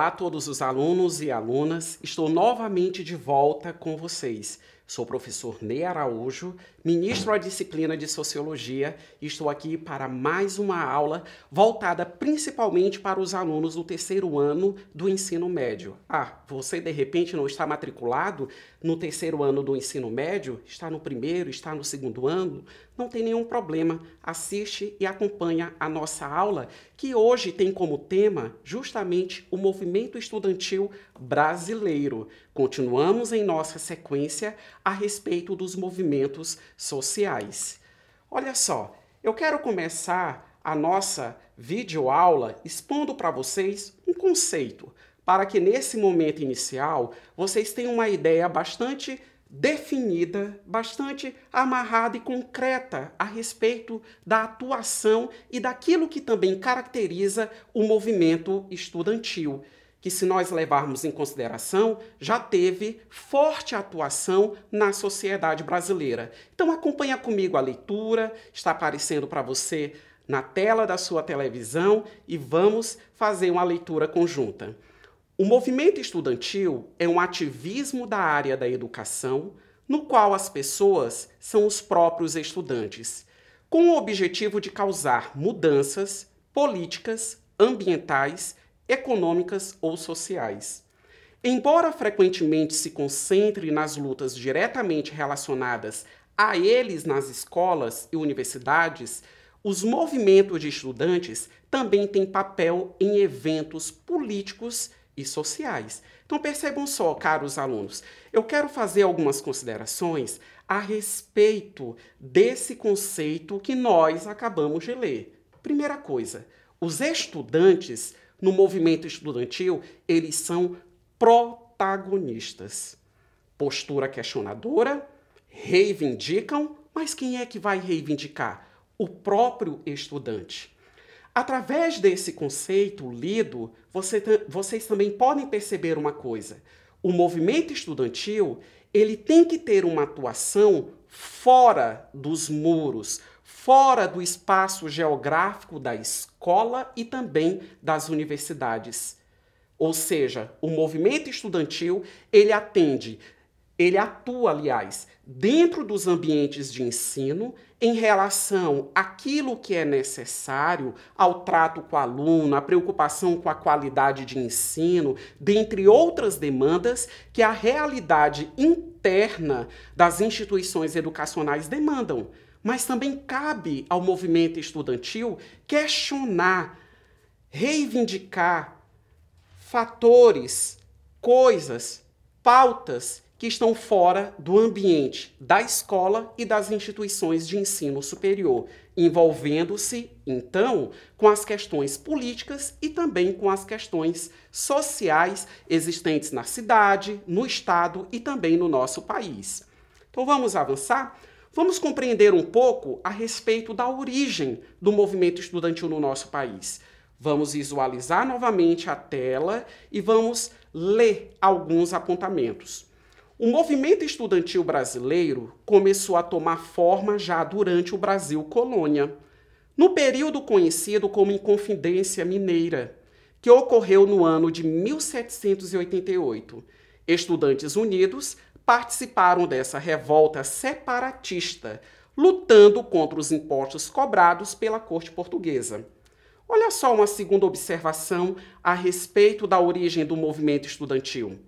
Olá a todos os alunos e alunas, estou novamente de volta com vocês. Sou o professor Ney Araújo, ministro a disciplina de Sociologia e estou aqui para mais uma aula voltada principalmente para os alunos do terceiro ano do ensino médio. Ah, você de repente não está matriculado no terceiro ano do ensino médio? Está no primeiro, está no segundo ano? Não tem nenhum problema. Assiste e acompanha a nossa aula, que hoje tem como tema justamente o movimento estudantil brasileiro. Continuamos em nossa sequência a respeito dos movimentos sociais. Olha só, eu quero começar a nossa videoaula expondo para vocês um conceito, para que nesse momento inicial vocês tenham uma ideia bastante definida, bastante amarrada e concreta a respeito da atuação e daquilo que também caracteriza o movimento estudantil que, se nós levarmos em consideração, já teve forte atuação na sociedade brasileira. Então acompanha comigo a leitura, está aparecendo para você na tela da sua televisão e vamos fazer uma leitura conjunta. O movimento estudantil é um ativismo da área da educação, no qual as pessoas são os próprios estudantes, com o objetivo de causar mudanças políticas, ambientais econômicas ou sociais. Embora frequentemente se concentre nas lutas diretamente relacionadas a eles nas escolas e universidades, os movimentos de estudantes também têm papel em eventos políticos e sociais. Então percebam só, caros alunos, eu quero fazer algumas considerações a respeito desse conceito que nós acabamos de ler. Primeira coisa, os estudantes no movimento estudantil, eles são protagonistas. Postura questionadora, reivindicam, mas quem é que vai reivindicar? O próprio estudante. Através desse conceito lido, você, vocês também podem perceber uma coisa. O movimento estudantil, ele tem que ter uma atuação fora dos muros, fora do espaço geográfico da escola e também das universidades. Ou seja, o movimento estudantil, ele atende, ele atua, aliás, dentro dos ambientes de ensino em relação àquilo que é necessário ao trato com o aluno, à preocupação com a qualidade de ensino, dentre outras demandas que a realidade interna das instituições educacionais demandam mas também cabe ao movimento estudantil questionar, reivindicar fatores, coisas, pautas que estão fora do ambiente da escola e das instituições de ensino superior, envolvendo-se, então, com as questões políticas e também com as questões sociais existentes na cidade, no estado e também no nosso país. Então vamos avançar? Vamos compreender um pouco a respeito da origem do movimento estudantil no nosso país. Vamos visualizar novamente a tela e vamos ler alguns apontamentos. O movimento estudantil brasileiro começou a tomar forma já durante o Brasil colônia, no período conhecido como Inconfidência Mineira, que ocorreu no ano de 1788. Estudantes unidos participaram dessa revolta separatista, lutando contra os impostos cobrados pela corte portuguesa. Olha só uma segunda observação a respeito da origem do movimento estudantil.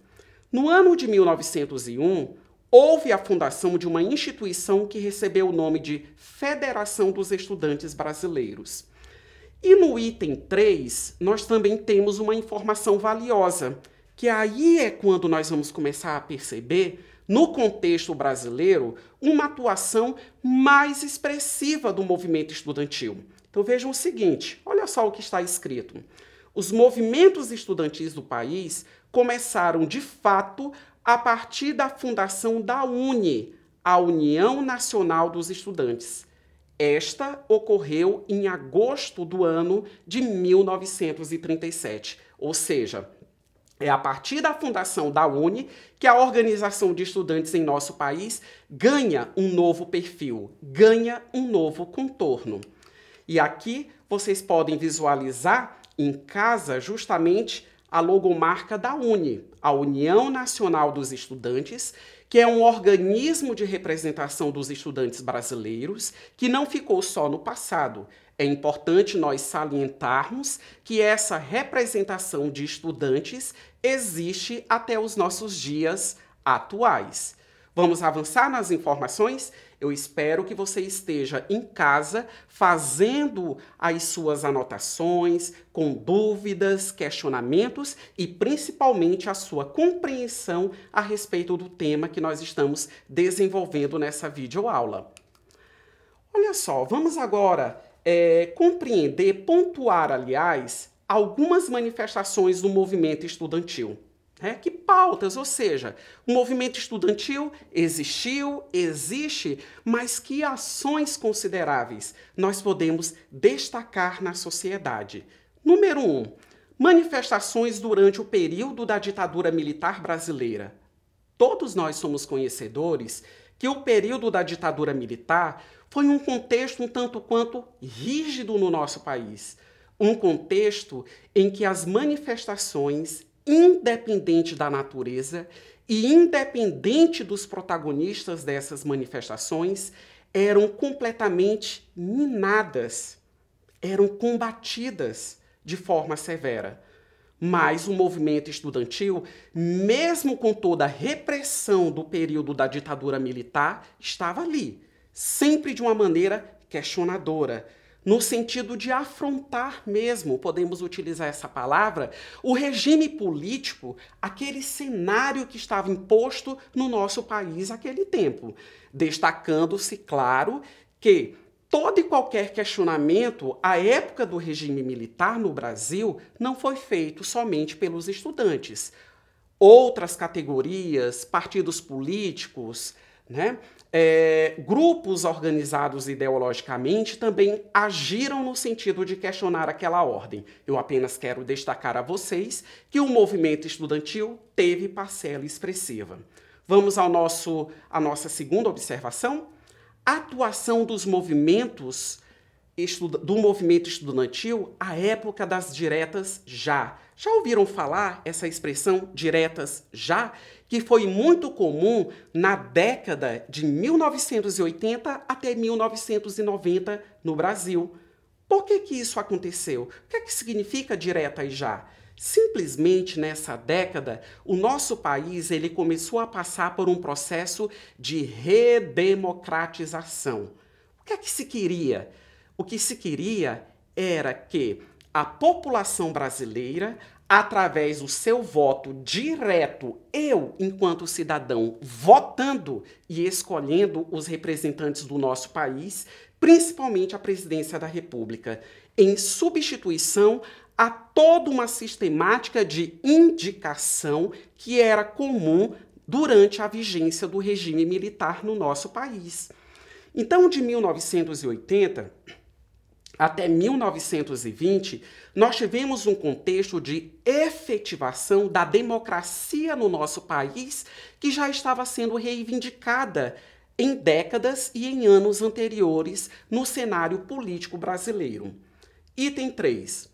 No ano de 1901, houve a fundação de uma instituição que recebeu o nome de Federação dos Estudantes Brasileiros. E no item 3, nós também temos uma informação valiosa que aí é quando nós vamos começar a perceber, no contexto brasileiro, uma atuação mais expressiva do movimento estudantil. Então vejam o seguinte: olha só o que está escrito. Os movimentos estudantis do país começaram de fato a partir da fundação da UNE, a União Nacional dos Estudantes. Esta ocorreu em agosto do ano de 1937, ou seja, é a partir da fundação da UNE que a organização de estudantes em nosso país ganha um novo perfil, ganha um novo contorno. E aqui vocês podem visualizar em casa justamente a logomarca da UNE, a União Nacional dos Estudantes, que é um organismo de representação dos estudantes brasileiros que não ficou só no passado. É importante nós salientarmos que essa representação de estudantes existe até os nossos dias atuais. Vamos avançar nas informações? Eu espero que você esteja em casa fazendo as suas anotações, com dúvidas, questionamentos e principalmente a sua compreensão a respeito do tema que nós estamos desenvolvendo nessa videoaula. Olha só, vamos agora é, compreender, pontuar, aliás, algumas manifestações do movimento estudantil. Né? Que pautas, ou seja, o movimento estudantil existiu, existe, mas que ações consideráveis nós podemos destacar na sociedade? Número Um, manifestações durante o período da ditadura militar brasileira. Todos nós somos conhecedores que o período da ditadura militar foi um contexto um tanto quanto rígido no nosso país. Um contexto em que as manifestações, independente da natureza e independente dos protagonistas dessas manifestações, eram completamente minadas, eram combatidas de forma severa. Mas o movimento estudantil, mesmo com toda a repressão do período da ditadura militar, estava ali, sempre de uma maneira questionadora, no sentido de afrontar mesmo, podemos utilizar essa palavra, o regime político, aquele cenário que estava imposto no nosso país naquele tempo, destacando-se, claro, que todo e qualquer questionamento à época do regime militar no Brasil não foi feito somente pelos estudantes. Outras categorias, partidos políticos, né, é, grupos organizados ideologicamente também agiram no sentido de questionar aquela ordem. Eu apenas quero destacar a vocês que o movimento estudantil teve parcela expressiva. Vamos ao nosso, à nossa segunda observação? atuação dos movimentos do movimento estudantil à época das diretas já. Já ouviram falar essa expressão diretas já, que foi muito comum na década de 1980 até 1990 no Brasil. Por que, que isso aconteceu? O que, é que significa direta e já? Simplesmente nessa década, o nosso país ele começou a passar por um processo de redemocratização. O que é que se queria? O que se queria era que a população brasileira, através do seu voto direto, eu, enquanto cidadão, votando e escolhendo os representantes do nosso país, principalmente a presidência da República, em substituição a toda uma sistemática de indicação que era comum durante a vigência do regime militar no nosso país. Então, de 1980 até 1920, nós tivemos um contexto de efetivação da democracia no nosso país que já estava sendo reivindicada em décadas e em anos anteriores no cenário político brasileiro. Item 3.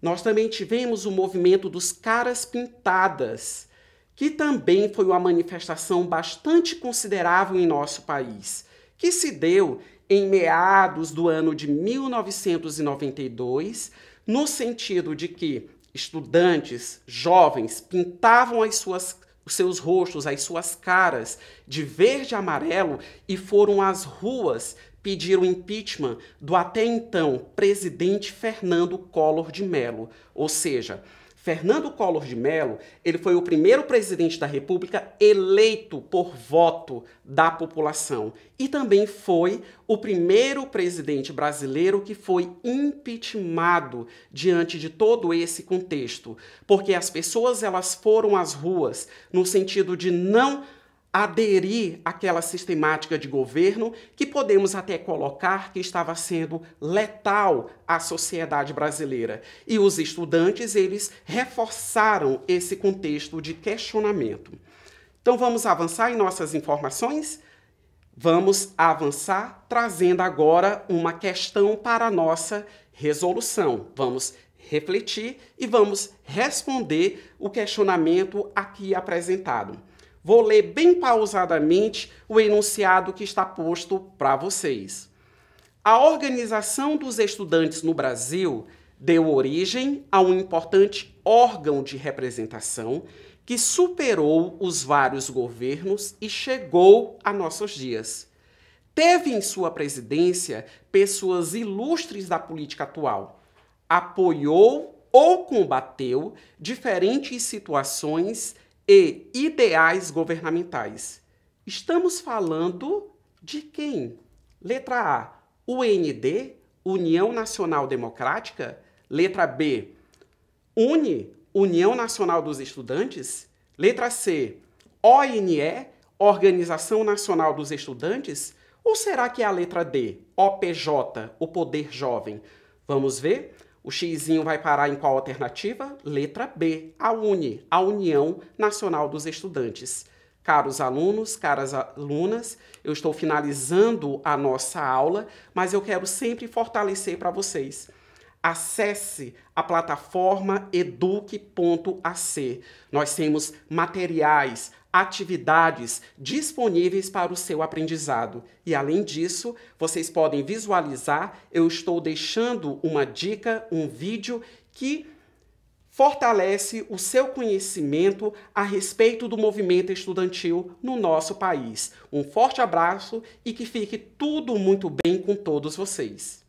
Nós também tivemos o movimento dos caras pintadas, que também foi uma manifestação bastante considerável em nosso país, que se deu em meados do ano de 1992, no sentido de que estudantes jovens pintavam as suas os seus rostos, as suas caras de verde e amarelo e foram às ruas pedir o impeachment do até então presidente Fernando Collor de Mello, ou seja, Fernando Collor de Mello, ele foi o primeiro presidente da República eleito por voto da população e também foi o primeiro presidente brasileiro que foi impeachmentado diante de todo esse contexto, porque as pessoas elas foram às ruas no sentido de não aderir àquela sistemática de governo que podemos até colocar que estava sendo letal à sociedade brasileira. E os estudantes, eles reforçaram esse contexto de questionamento. Então vamos avançar em nossas informações? Vamos avançar trazendo agora uma questão para a nossa resolução. Vamos refletir e vamos responder o questionamento aqui apresentado. Vou ler bem pausadamente o enunciado que está posto para vocês. A organização dos estudantes no Brasil deu origem a um importante órgão de representação que superou os vários governos e chegou a nossos dias. Teve em sua presidência pessoas ilustres da política atual. Apoiou ou combateu diferentes situações e ideais governamentais. Estamos falando de quem? Letra A, UND, União Nacional Democrática. Letra B, UNE, União Nacional dos Estudantes. Letra C, ONE, Organização Nacional dos Estudantes. Ou será que é a letra D, OPJ, o Poder Jovem? Vamos ver? O xizinho vai parar em qual alternativa? Letra B, a UNE, a União Nacional dos Estudantes. Caros alunos, caras alunas, eu estou finalizando a nossa aula, mas eu quero sempre fortalecer para vocês acesse a plataforma eduque.ac. Nós temos materiais, atividades disponíveis para o seu aprendizado. E além disso, vocês podem visualizar, eu estou deixando uma dica, um vídeo que fortalece o seu conhecimento a respeito do movimento estudantil no nosso país. Um forte abraço e que fique tudo muito bem com todos vocês.